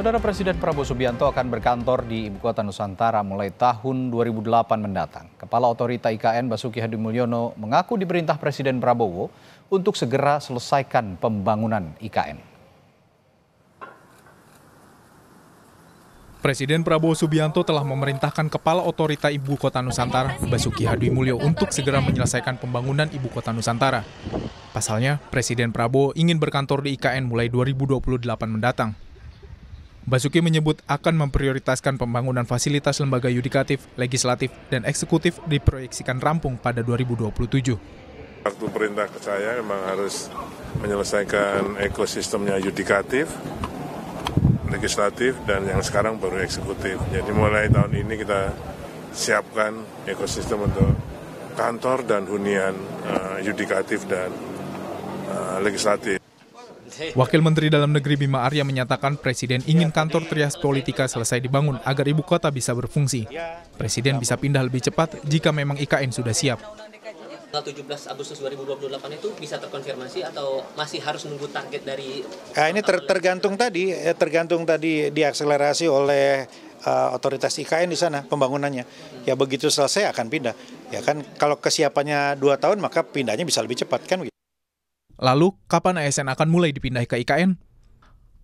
Saudara Presiden Prabowo Subianto akan berkantor di Ibu Kota Nusantara mulai tahun 2008 mendatang. Kepala Otorita IKN Basuki Hadi Mulyono mengaku diperintah Presiden Prabowo untuk segera selesaikan pembangunan IKN. Presiden Prabowo Subianto telah memerintahkan Kepala Otorita Ibu Kota Nusantara, Basuki Hadi Mulyo, untuk segera menyelesaikan pembangunan Ibu Kota Nusantara. Pasalnya, Presiden Prabowo ingin berkantor di IKN mulai 2028 mendatang. Basuki menyebut akan memprioritaskan pembangunan fasilitas lembaga yudikatif, legislatif, dan eksekutif diproyeksikan rampung pada 2027. Waktu perintah ke saya memang harus menyelesaikan ekosistemnya yudikatif, legislatif, dan yang sekarang baru eksekutif. Jadi mulai tahun ini kita siapkan ekosistem untuk kantor dan hunian uh, yudikatif dan uh, legislatif. Wakil Menteri Dalam Negeri Bima Arya menyatakan Presiden ingin kantor trias politika selesai dibangun agar ibu kota bisa berfungsi. Presiden bisa pindah lebih cepat jika memang IKN sudah siap. 17 Agustus 2028 itu bisa terkonfirmasi atau masih harus nunggu target dari? Nah, ini ter tergantung tadi, eh, tergantung tadi diakselerasi oleh uh, otoritas IKN di sana pembangunannya. Ya begitu selesai akan pindah. Ya kan kalau kesiapannya dua tahun maka pindahnya bisa lebih cepat kan? Lalu, kapan ASN akan mulai dipindah ke IKN?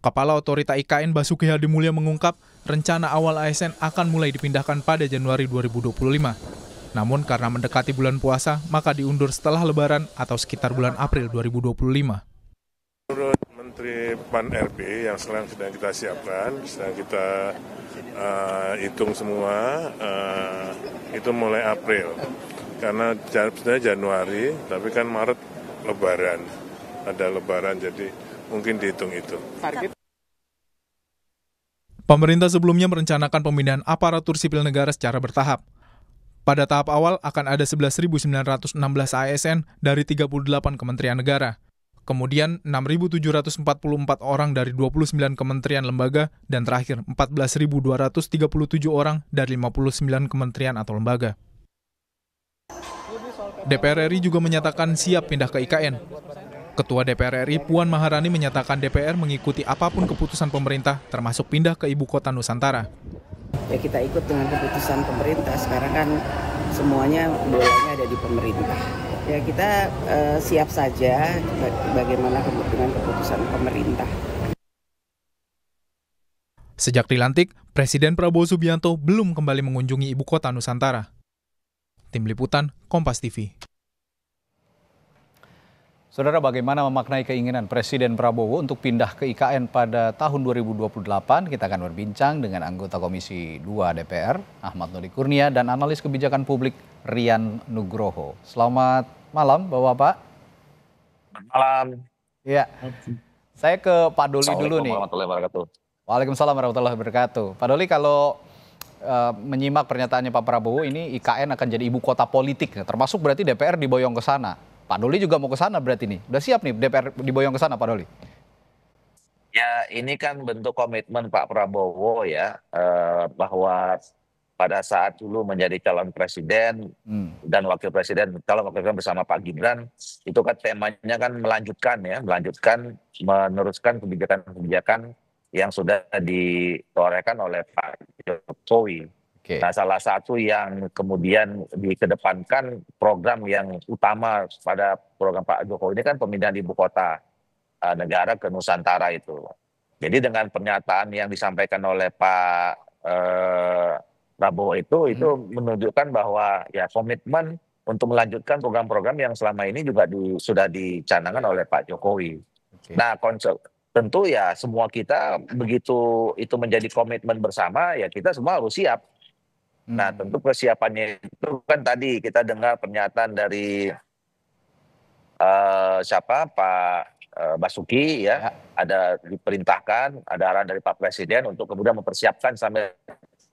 Kepala Otorita IKN Basuki Hadi Mulya mengungkap, rencana awal ASN akan mulai dipindahkan pada Januari 2025. Namun karena mendekati bulan puasa, maka diundur setelah lebaran atau sekitar bulan April 2025. Menurut Menteri Pan RB yang sekarang sedang kita siapkan, sedang kita uh, hitung semua, uh, itu mulai April. Karena sebenarnya Januari, tapi kan Maret lebaran ada lebaran jadi mungkin dihitung itu. Target Pemerintah sebelumnya merencanakan pemindahan aparatur sipil negara secara bertahap. Pada tahap awal akan ada 11.916 ASN dari 38 kementerian negara. Kemudian 6.744 orang dari 29 kementerian lembaga dan terakhir 14.237 orang dari 59 kementerian atau lembaga. DPR RI juga menyatakan siap pindah ke IKN. Ketua DPR RI Puan Maharani menyatakan DPR mengikuti apapun keputusan pemerintah, termasuk pindah ke ibu kota Nusantara. Ya kita ikut dengan keputusan pemerintah. Sekarang kan semuanya bolanya ada di pemerintah. Ya kita eh, siap saja bagaimana kemungkinan keputusan pemerintah. Sejak dilantik, Presiden Prabowo Subianto belum kembali mengunjungi ibu kota Nusantara. Tim Liputan, Kompas TV. Saudara bagaimana memaknai keinginan Presiden Prabowo untuk pindah ke IKN pada tahun 2028? Kita akan berbincang dengan anggota Komisi 2 DPR, Ahmad Nuri Kurnia, dan analis kebijakan publik Rian Nugroho. Selamat malam Bapak-Bapak. Malam. Ya. Saya ke Pak Doli dulu nih. Warahmatullahi wabarakatuh. Waalaikumsalam warahmatullahi wabarakatuh. Pak Doli kalau uh, menyimak pernyataannya Pak Prabowo ini IKN akan jadi ibu kota politik, termasuk berarti DPR diboyong ke sana. Pak Doli juga mau ke sana berarti nih. Udah siap nih DPR diboyong ke sana Pak Doli? Ya ini kan bentuk komitmen Pak Prabowo ya eh, bahwa pada saat dulu menjadi calon presiden hmm. dan wakil presiden calon wakil presiden bersama Pak Gibran itu kan temanya kan melanjutkan ya melanjutkan meneruskan kebijakan-kebijakan yang sudah ditorehkan oleh Pak Jokowi Nah salah satu yang kemudian dikedepankan program yang utama pada program Pak Jokowi ini kan pemindahan ibu kota uh, negara ke Nusantara itu. Jadi dengan pernyataan yang disampaikan oleh Pak eh, Prabowo itu hmm. itu hmm. menunjukkan bahwa ya komitmen untuk melanjutkan program-program yang selama ini juga di, sudah dicanangkan oleh Pak Jokowi. Okay. Nah, konsep tentu ya semua kita begitu itu menjadi komitmen bersama ya kita semua harus siap Nah, hmm. tentu persiapannya itu kan tadi kita dengar pernyataan dari uh, siapa Pak uh, Basuki ya. ya, ada diperintahkan, ada arahan dari Pak Presiden untuk kemudian mempersiapkan sampai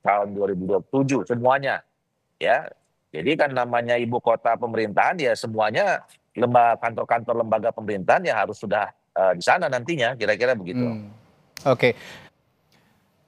tahun 2027 semuanya. Ya. Jadi kan namanya ibu kota pemerintahan ya semuanya lembaga kantor-kantor lembaga pemerintahan ya harus sudah uh, di sana nantinya kira-kira begitu. Hmm. Oke,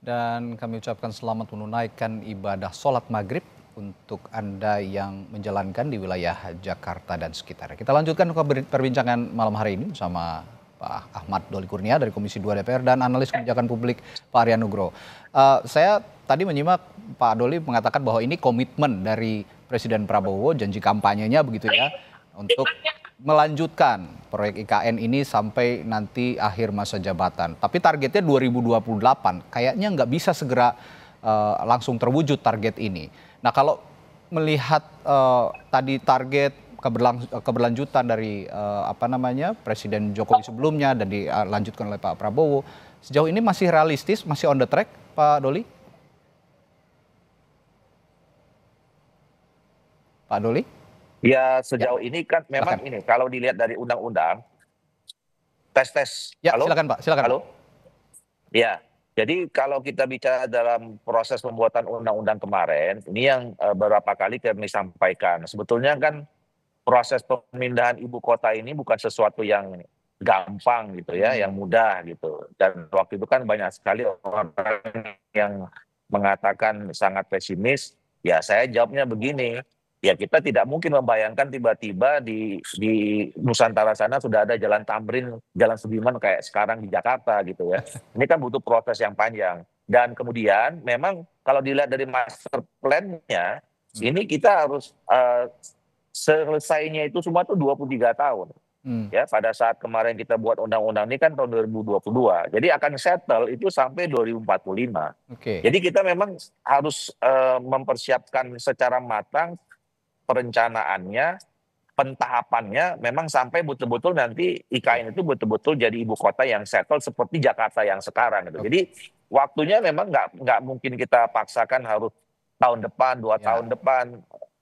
dan kami ucapkan selamat menunaikan ibadah sholat maghrib untuk Anda yang menjalankan di wilayah Jakarta dan sekitarnya. Kita lanjutkan ke perbincangan malam hari ini bersama Pak Ahmad Doli Kurnia dari Komisi 2 DPR dan analis kebijakan publik Pak Arya Nugro. Uh, eh, saya tadi menyimak Pak Doli mengatakan bahwa ini komitmen dari Presiden Prabowo, janji kampanyenya begitu ya, untuk melanjutkan proyek IKN ini sampai nanti akhir masa jabatan. Tapi targetnya 2028, kayaknya nggak bisa segera uh, langsung terwujud target ini. Nah kalau melihat uh, tadi target keberlang, keberlanjutan dari uh, apa namanya Presiden Jokowi sebelumnya dan dilanjutkan oleh Pak Prabowo, sejauh ini masih realistis, masih on the track, Pak Doli? Pak Doli? Ya sejauh ya. ini kan memang silakan. ini kalau dilihat dari undang-undang tes tes. Ya, Halo? silakan Pak, silakan. Halo. Ya, jadi kalau kita bicara dalam proses pembuatan undang-undang kemarin, ini yang eh, beberapa kali kami sampaikan. Sebetulnya kan proses pemindahan ibu kota ini bukan sesuatu yang gampang gitu ya, hmm. yang mudah gitu. Dan waktu itu kan banyak sekali orang yang mengatakan sangat pesimis. Ya, saya jawabnya begini ya kita tidak mungkin membayangkan tiba-tiba di di Nusantara sana sudah ada jalan Tamrin, jalan Sudirman kayak sekarang di Jakarta gitu ya. Ini kan butuh proses yang panjang. Dan kemudian memang kalau dilihat dari master plan-nya, hmm. ini kita harus uh, selesainya itu semua tuh 23 tahun. Hmm. Ya, pada saat kemarin kita buat undang-undang ini kan tahun 2022. Jadi akan settle itu sampai 2045. Okay. Jadi kita memang harus uh, mempersiapkan secara matang perencanaannya, pentahapannya memang sampai betul-betul nanti IKN itu betul-betul jadi ibu kota yang settle seperti Jakarta yang sekarang gitu. Jadi waktunya memang nggak nggak mungkin kita paksakan harus tahun depan, dua ya. tahun depan.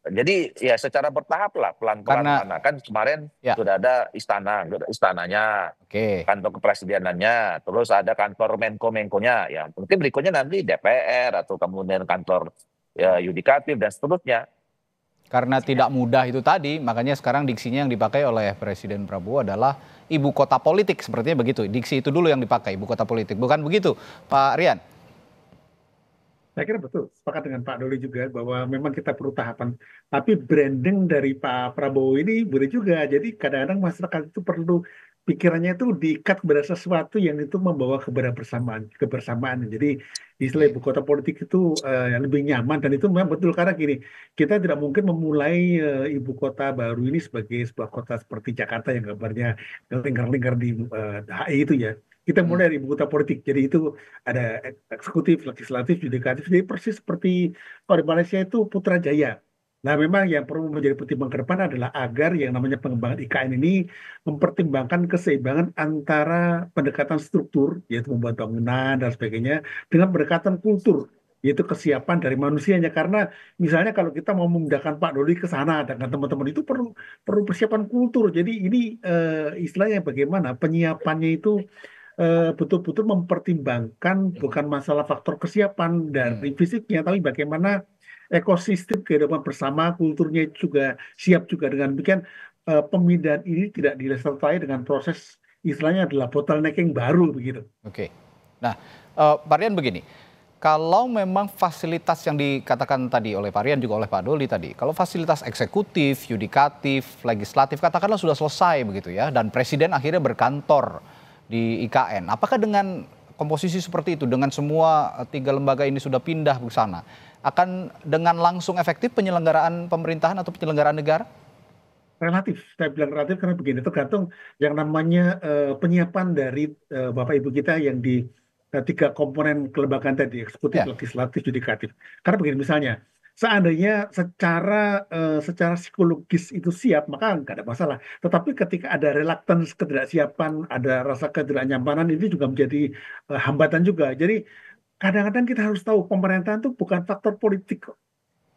Jadi ya secara bertahap lah pelan-pelan karena kan kemarin ya. sudah ada istana, istananya, okay. kantor kepresidenannya, terus ada kantor menko-menkonya. Ya mungkin berikutnya nanti DPR atau kemudian kantor ya, yudikatif dan seterusnya karena tidak mudah itu tadi, makanya sekarang diksinya yang dipakai oleh Presiden Prabowo adalah ibu kota politik, sepertinya begitu. Diksi itu dulu yang dipakai, ibu kota politik. Bukan begitu, Pak Rian? Saya kira betul, sepakat dengan Pak Doli juga bahwa memang kita perlu tahapan. Tapi branding dari Pak Prabowo ini boleh juga. Jadi kadang-kadang masyarakat itu perlu pikirannya itu diikat kepada sesuatu yang itu membawa kepada persamaan kebersamaan. Jadi istilah ibu kota politik itu uh, lebih nyaman dan itu memang betul karena gini kita tidak mungkin memulai uh, ibu kota baru ini sebagai sebuah kota seperti Jakarta yang gambarnya lingkar-lingkar di uh, eh, HI itu ya. Kita hmm. mulai dari ibu kota politik. Jadi itu ada eksekutif, legislatif, yudikatif. Jadi persis seperti kalau di Malaysia itu Putrajaya Nah, memang yang perlu menjadi pertimbangan ke depan adalah agar yang namanya pengembangan IKN ini mempertimbangkan keseimbangan antara pendekatan struktur, yaitu membuat bangunan dan sebagainya, dengan pendekatan kultur, yaitu kesiapan dari manusianya. Karena misalnya kalau kita mau memindahkan Pak Doli ke sana dengan teman-teman itu perlu perlu persiapan kultur. Jadi ini eh, istilahnya bagaimana penyiapannya itu eh, betul-betul mempertimbangkan bukan masalah faktor kesiapan dari hmm. fisiknya, tapi bagaimana ekosistem kehidupan bersama kulturnya juga siap juga dengan demikian eh, pemindahan ini tidak disertai dengan proses istilahnya adalah bottlenecking baru begitu. Oke. Nah, uh, begini. Kalau memang fasilitas yang dikatakan tadi oleh varian juga oleh Pak Doli tadi, kalau fasilitas eksekutif, yudikatif, legislatif katakanlah sudah selesai begitu ya dan presiden akhirnya berkantor di IKN. Apakah dengan komposisi seperti itu dengan semua tiga lembaga ini sudah pindah ke sana? akan dengan langsung efektif penyelenggaraan pemerintahan atau penyelenggaraan negara? Relatif, saya bilang relatif karena begini tergantung yang namanya uh, penyiapan dari uh, bapak ibu kita yang di uh, tiga komponen kelembagaan tadi eksekutif, yeah. legislatif, yudikatif. Karena begini misalnya seandainya secara uh, secara psikologis itu siap maka nggak ada masalah tetapi ketika ada reluctance ketidaksiapan ada rasa ketidaknyamanan ini juga menjadi uh, hambatan juga jadi kadang-kadang kita harus tahu pemerintahan itu bukan faktor politik kok.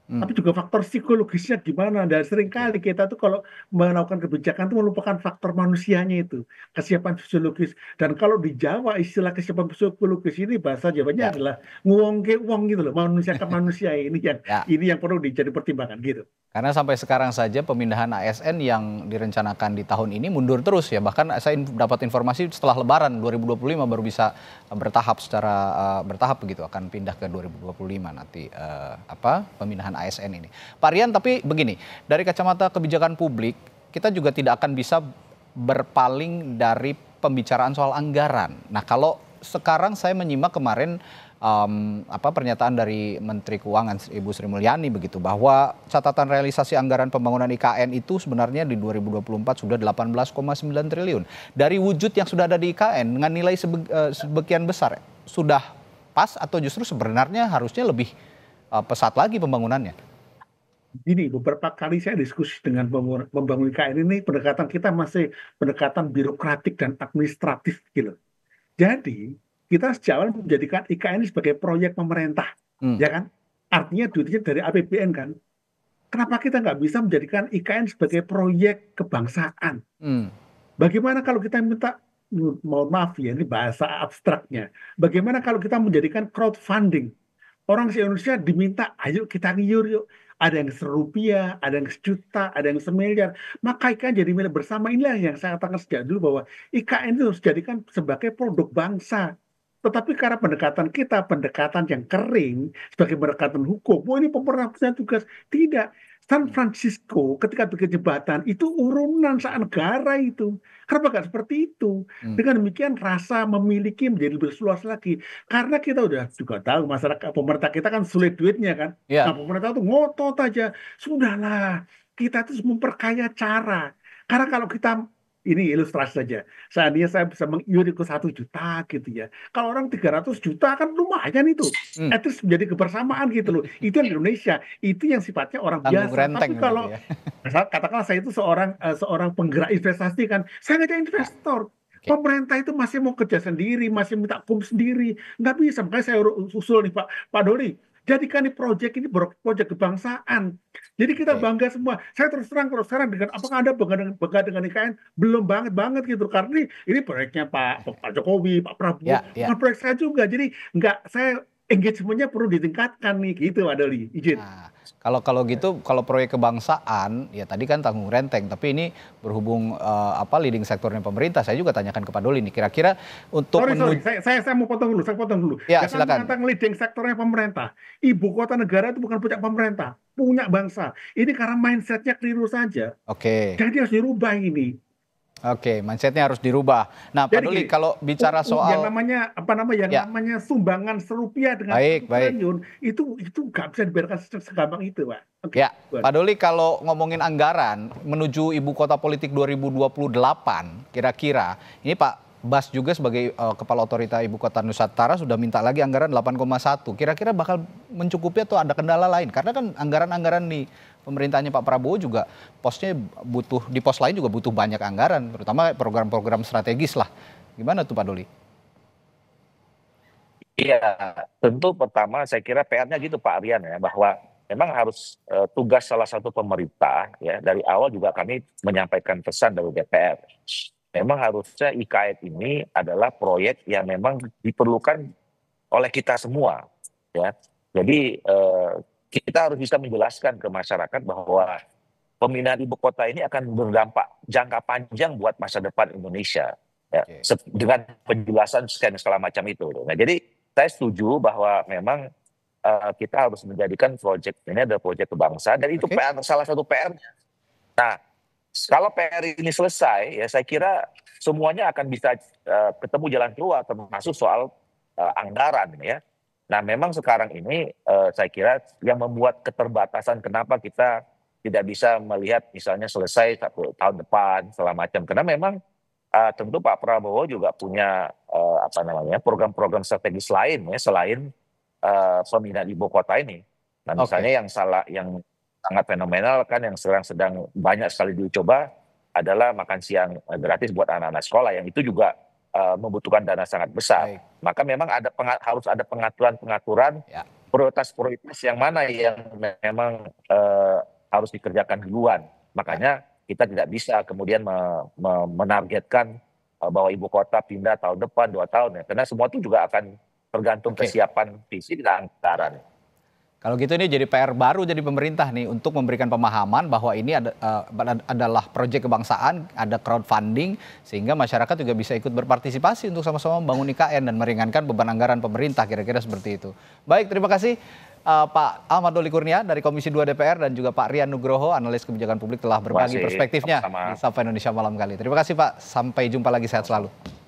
Hmm. Tapi juga faktor psikologisnya gimana. Dan seringkali iya. kita tuh kalau melakukan kebijakan itu melupakan faktor manusianya itu. Kesiapan psikologis. Dan kalau di Jawa istilah kesiapan psikologis ini bahasa Jawanya ya. adalah nguongke uang gitu loh. Manusia ke manusia ini yang ya. ini yang perlu dijadi pertimbangan gitu. Karena sampai sekarang saja pemindahan ASN yang direncanakan di tahun ini mundur terus ya. Bahkan saya dapat informasi setelah lebaran 2025 baru bisa bertahap secara uh, bertahap begitu akan pindah ke 2025 nanti uh, apa pemindahan ASN ini. Pak Rian tapi begini, dari kacamata kebijakan publik kita juga tidak akan bisa berpaling dari pembicaraan soal anggaran. Nah, kalau sekarang saya menyimak kemarin um, apa pernyataan dari Menteri Keuangan Ibu Sri Mulyani begitu bahwa catatan realisasi anggaran pembangunan IKN itu sebenarnya di 2024 sudah 18,9 triliun. Dari wujud yang sudah ada di IKN dengan nilai sebe uh, eh, sebegian besar sudah pas atau justru sebenarnya harusnya lebih uh, pesat lagi pembangunannya. Ini beberapa kali saya diskusi dengan pembangun IKN ini pendekatan kita masih pendekatan birokratik dan administratif gitu. Jadi kita sejalan menjadikan IKN ini sebagai proyek pemerintah, hmm. ya kan? Artinya duitnya dari APBN kan. Kenapa kita nggak bisa menjadikan IKN sebagai proyek kebangsaan? Hmm. Bagaimana kalau kita minta mau hmm, maaf ya ini bahasa abstraknya. Bagaimana kalau kita menjadikan crowdfunding? Orang si Indonesia diminta, ayo kita ngiur yuk. Ada yang serupiah, ada yang sejuta, ada yang semiliar. Maka IKN jadi milik bersama inilah yang saya katakan sejak dulu bahwa IKN itu harus dijadikan sebagai produk bangsa tetapi karena pendekatan kita, pendekatan yang kering sebagai pendekatan hukum, wah oh, ini pemerintah punya tugas. Tidak. San hmm. Francisco ketika bikin jembatan itu urunan negara itu. Kenapa kan seperti itu? Hmm. Dengan demikian rasa memiliki menjadi lebih luas lagi. Karena kita udah juga tahu masyarakat pemerintah kita kan sulit duitnya kan. Yeah. Nah pemerintah itu ngotot aja. Sudahlah kita terus memperkaya cara. Karena kalau kita ini ilustrasi saja. Seandainya saya bisa mengiur ikut satu juta gitu ya. Kalau orang 300 juta kan lumayan itu. Hmm. At menjadi kebersamaan gitu loh. Itu yang di Indonesia. Itu yang sifatnya orang Tanggung biasa. Tapi kalau ya. katakanlah saya itu seorang uh, seorang penggerak investasi kan, saya ngajak investor. Pemerintah itu masih mau kerja sendiri, masih minta kum sendiri, nggak bisa. Makanya saya usul nih Pak, Pak Doli, jadikan ini proyek ini proyek kebangsaan. Jadi kita bangga semua. Saya terus terang kalau terang dengan apakah Anda bangga dengan bangga dengan IKN? Belum banget banget gitu karena ini, ini proyeknya Pak Pak Jokowi, Pak Prabowo, ya, ya. proyek saya juga. Jadi nggak saya engagementnya perlu ditingkatkan nih gitu Doli. Izin. Nah. Kalau kalau gitu kalau proyek kebangsaan ya tadi kan tanggung renteng tapi ini berhubung uh, apa leading sektornya pemerintah saya juga tanyakan ke Pak Doli ini kira-kira untuk sorry, sorry. Saya, saya saya mau potong dulu saya potong dulu ya, Jangan silakan. tentang leading sektornya pemerintah ibu kota negara itu bukan punya pemerintah punya bangsa ini karena mindsetnya keliru saja oke okay. jadi harus dirubah ini Oke, mindsetnya harus dirubah. Nah, Pak Duli, kalau bicara soal yang namanya apa namanya yang ya. namanya sumbangan serupiah dengan baik, baik. triliun itu itu nggak bisa dibiarkan segampang itu, Pak. Okay. Ya, Pak Duli, kalau ngomongin anggaran menuju ibu kota politik 2028, kira-kira ini Pak Bas juga sebagai uh, kepala otorita ibu kota Nusantara sudah minta lagi anggaran 8,1. Kira-kira bakal mencukupi atau ada kendala lain? Karena kan anggaran-anggaran nih pemerintahnya Pak Prabowo juga posnya butuh di pos lain juga butuh banyak anggaran, terutama program-program strategis lah. Gimana tuh Pak Doli? Iya, tentu pertama saya kira PR-nya gitu Pak Aryan ya bahwa memang harus e, tugas salah satu pemerintah ya dari awal juga kami menyampaikan pesan dari DPR. Memang harusnya IKN ini adalah proyek yang memang diperlukan oleh kita semua ya. Jadi e, kita harus bisa menjelaskan ke masyarakat bahwa pemindahan ibu kota ini akan berdampak jangka panjang buat masa depan Indonesia ya, okay. dengan penjelasan sekian segala macam itu. Nah, jadi saya setuju bahwa memang uh, kita harus menjadikan proyek ini adalah proyek kebangsaan dan itu okay. PR, salah satu PR-nya. Nah, kalau PR ini selesai ya saya kira semuanya akan bisa uh, ketemu jalan keluar termasuk soal uh, anggaran ya. Nah, memang sekarang ini uh, saya kira yang membuat keterbatasan kenapa kita tidak bisa melihat misalnya selesai satu tahun depan segala macam karena memang uh, tentu Pak Prabowo juga punya uh, apa namanya program-program strategis lain ya selain uh, pemindahan ibu kota ini. Nah, misalnya okay. yang salah yang sangat fenomenal kan yang sekarang sedang banyak sekali dicoba adalah makan siang gratis buat anak-anak sekolah yang itu juga uh, membutuhkan dana sangat besar. Baik. Maka memang ada harus ada pengaturan-pengaturan ya. prioritas-prioritas yang mana yang memang uh, harus dikerjakan duluan. Makanya kita tidak bisa kemudian me me menargetkan uh, bahwa ibu kota pindah tahun depan dua tahun ya, karena semua itu juga akan tergantung okay. kesiapan visi dan anggaran. Kalau gitu ini jadi PR baru jadi pemerintah nih untuk memberikan pemahaman bahwa ini ada, uh, adalah proyek kebangsaan, ada crowdfunding sehingga masyarakat juga bisa ikut berpartisipasi untuk sama-sama membangun IKN dan meringankan beban anggaran pemerintah kira-kira seperti itu. Baik, terima kasih uh, Pak Ahmad Doli Kurnia dari Komisi 2 DPR dan juga Pak Rian Nugroho, analis kebijakan publik telah berbagi perspektifnya Sama. di Sapa Indonesia malam kali. Terima kasih Pak, sampai jumpa lagi sehat selalu.